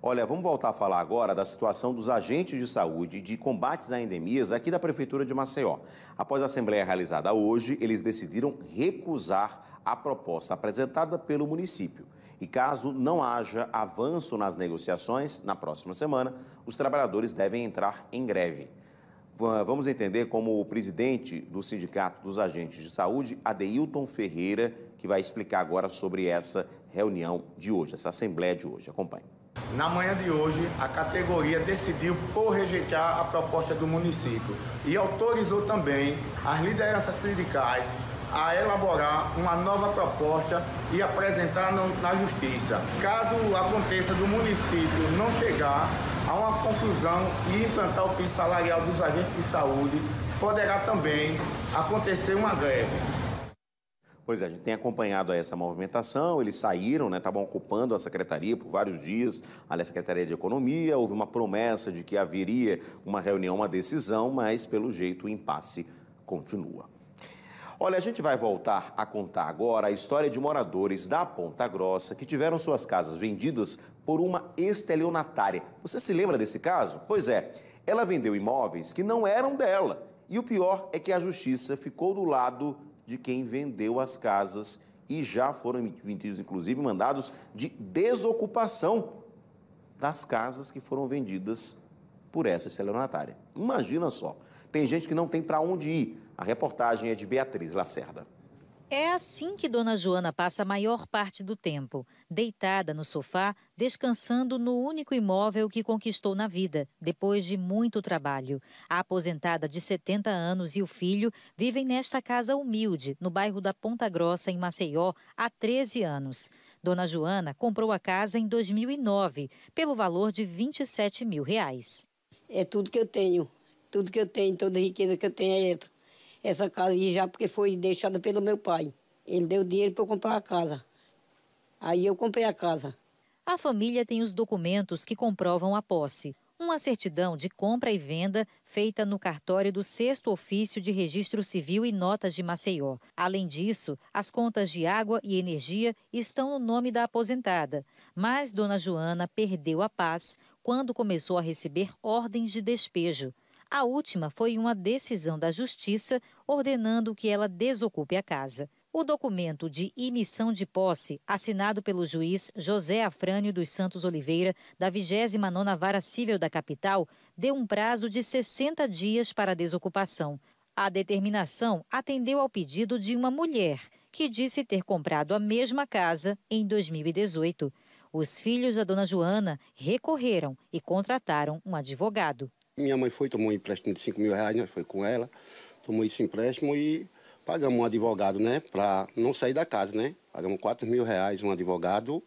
Olha, vamos voltar a falar agora da situação dos agentes de saúde de combates a endemias aqui da Prefeitura de Maceió. Após a assembleia realizada hoje, eles decidiram recusar a proposta apresentada pelo município. E caso não haja avanço nas negociações, na próxima semana, os trabalhadores devem entrar em greve. Vamos entender como o presidente do Sindicato dos Agentes de Saúde, Adeilton Ferreira, que vai explicar agora sobre essa reunião de hoje, essa assembleia de hoje. Acompanhe. Na manhã de hoje, a categoria decidiu por rejeitar a proposta do município e autorizou também as lideranças sindicais a elaborar uma nova proposta e apresentar na Justiça. Caso aconteça do município não chegar a uma conclusão e implantar o piso salarial dos agentes de saúde, poderá também acontecer uma greve. Pois é, a gente tem acompanhado essa movimentação, eles saíram, né, estavam ocupando a secretaria por vários dias, ali a Secretaria de Economia, houve uma promessa de que haveria uma reunião, uma decisão, mas pelo jeito o impasse continua. Olha, a gente vai voltar a contar agora a história de moradores da Ponta Grossa que tiveram suas casas vendidas por uma estelionatária. Você se lembra desse caso? Pois é, ela vendeu imóveis que não eram dela. E o pior é que a justiça ficou do lado de quem vendeu as casas e já foram emitidos, inclusive, mandados de desocupação das casas que foram vendidas por essa estelionatária. Imagina só, tem gente que não tem para onde ir. A reportagem é de Beatriz Lacerda. É assim que Dona Joana passa a maior parte do tempo, deitada no sofá, descansando no único imóvel que conquistou na vida, depois de muito trabalho. A aposentada de 70 anos e o filho vivem nesta casa humilde, no bairro da Ponta Grossa, em Maceió, há 13 anos. Dona Joana comprou a casa em 2009, pelo valor de 27 mil reais. É tudo que eu tenho, tudo que eu tenho, toda a riqueza que eu tenho é essa essa casa aí já porque foi deixada pelo meu pai. Ele deu dinheiro para eu comprar a casa. Aí eu comprei a casa. A família tem os documentos que comprovam a posse. Uma certidão de compra e venda feita no cartório do sexto ofício de registro civil e notas de Maceió. Além disso, as contas de água e energia estão no nome da aposentada. Mas Dona Joana perdeu a paz quando começou a receber ordens de despejo. A última foi uma decisão da Justiça ordenando que ela desocupe a casa. O documento de emissão de posse, assinado pelo juiz José Afrânio dos Santos Oliveira, da 29ª Vara Cível da capital, deu um prazo de 60 dias para a desocupação. A determinação atendeu ao pedido de uma mulher que disse ter comprado a mesma casa em 2018. Os filhos da dona Joana recorreram e contrataram um advogado. Minha mãe foi, tomou um empréstimo de 5 mil reais, né? foi com ela, tomou esse empréstimo e pagamos um advogado, né? Para não sair da casa, né? Pagamos 4 mil reais um advogado.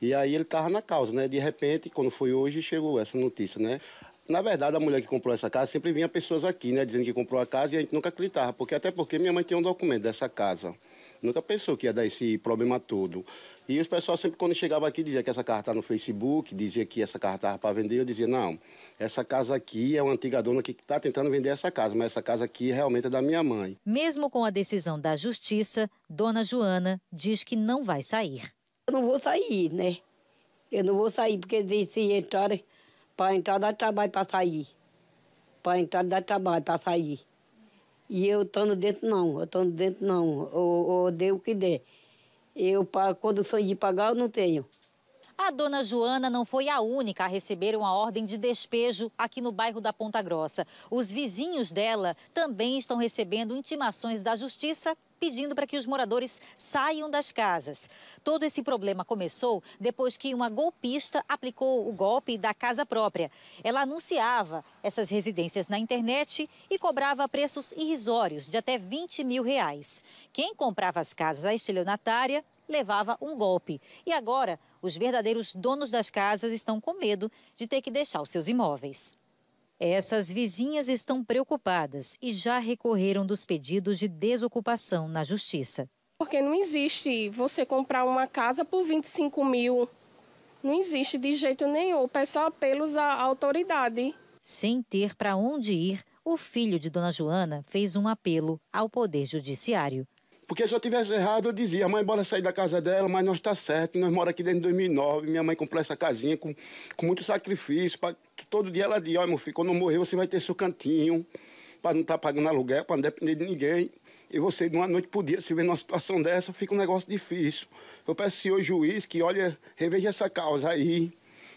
E aí ele estava na causa, né? De repente, quando foi hoje, chegou essa notícia, né? Na verdade, a mulher que comprou essa casa sempre vinha pessoas aqui, né? Dizendo que comprou a casa e a gente nunca acreditava, porque até porque minha mãe tinha um documento dessa casa. Nunca pensou que ia dar esse problema todo. E os pessoal sempre, quando chegava aqui, dizia que essa casa está no Facebook, dizia que essa casa estava para vender. Eu dizia, não, essa casa aqui é uma antiga dona que está tentando vender essa casa, mas essa casa aqui realmente é da minha mãe. Mesmo com a decisão da justiça, dona Joana diz que não vai sair. Eu não vou sair, né? Eu não vou sair, porque se entrar, para entrar dá trabalho para sair. Para entrar dá trabalho para sair. E eu estando dentro, não. Eu estando dentro, não. Eu, eu dei o que der. Eu, sou de pagar, eu não tenho. A dona Joana não foi a única a receber uma ordem de despejo aqui no bairro da Ponta Grossa. Os vizinhos dela também estão recebendo intimações da justiça pedindo para que os moradores saiam das casas. Todo esse problema começou depois que uma golpista aplicou o golpe da casa própria. Ela anunciava essas residências na internet e cobrava preços irrisórios de até 20 mil reais. Quem comprava as casas à estelionatária levava um golpe. E agora, os verdadeiros donos das casas estão com medo de ter que deixar os seus imóveis. Essas vizinhas estão preocupadas e já recorreram dos pedidos de desocupação na Justiça. Porque não existe você comprar uma casa por 25 mil. Não existe de jeito nenhum. Peço apelos à autoridade. Sem ter para onde ir, o filho de Dona Joana fez um apelo ao Poder Judiciário. Porque se eu tivesse errado, eu dizia, mãe bora sair da casa dela, mas nós está certo, nós moramos aqui desde 2009, minha mãe comprou essa casinha com, com muito sacrifício, pra, todo dia ela diz, olha meu filho, quando eu morrer você vai ter seu cantinho, para não estar tá pagando aluguel, para não depender de ninguém. E você, de uma noite por dia, se vê numa situação dessa, fica um negócio difícil. Eu peço ao senhor juiz que, olha, reveja essa causa aí,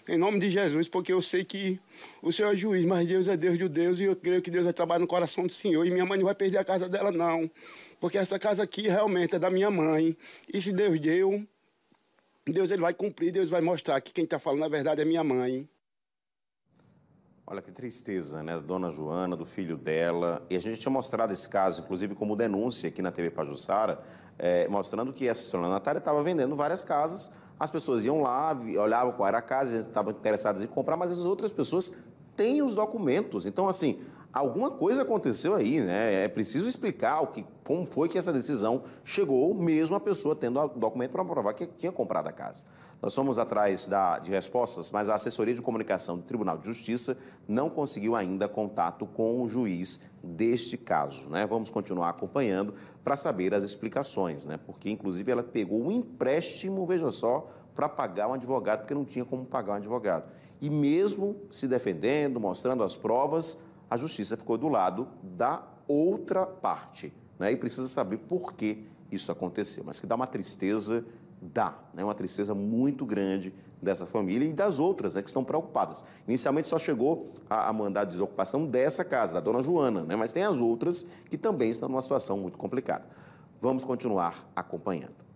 em nome de Jesus, porque eu sei que o Senhor é juiz, mas Deus é Deus de Deus e eu creio que Deus vai trabalhar no coração do Senhor e minha mãe não vai perder a casa dela, não. Porque essa casa aqui realmente é da minha mãe. E se Deus deu, Deus ele vai cumprir, Deus vai mostrar que quem está falando a verdade é minha mãe. Olha que tristeza, né? Dona Joana, do filho dela. E a gente tinha mostrado esse caso, inclusive, como denúncia aqui na TV Pajussara, é, mostrando que essa Natália estava vendendo várias casas as pessoas iam lá, olhavam qual era a casa, estavam interessadas em comprar, mas as outras pessoas têm os documentos. Então, assim, alguma coisa aconteceu aí, né? É preciso explicar o que, como foi que essa decisão chegou, mesmo a pessoa tendo o documento para provar que tinha comprado a casa. Nós fomos atrás da, de respostas, mas a assessoria de comunicação do Tribunal de Justiça não conseguiu ainda contato com o juiz deste caso. Né? Vamos continuar acompanhando para saber as explicações, né? porque inclusive ela pegou um empréstimo, veja só, para pagar um advogado, porque não tinha como pagar um advogado. E mesmo se defendendo, mostrando as provas, a justiça ficou do lado da outra parte. Né? E precisa saber por que isso aconteceu. Mas que dá uma tristeza, dá. Né? Uma tristeza muito grande dessa família e das outras né, que estão preocupadas. Inicialmente só chegou a, a mandar de desocupação dessa casa, da dona Joana, né? mas tem as outras que também estão numa situação muito complicada. Vamos continuar acompanhando.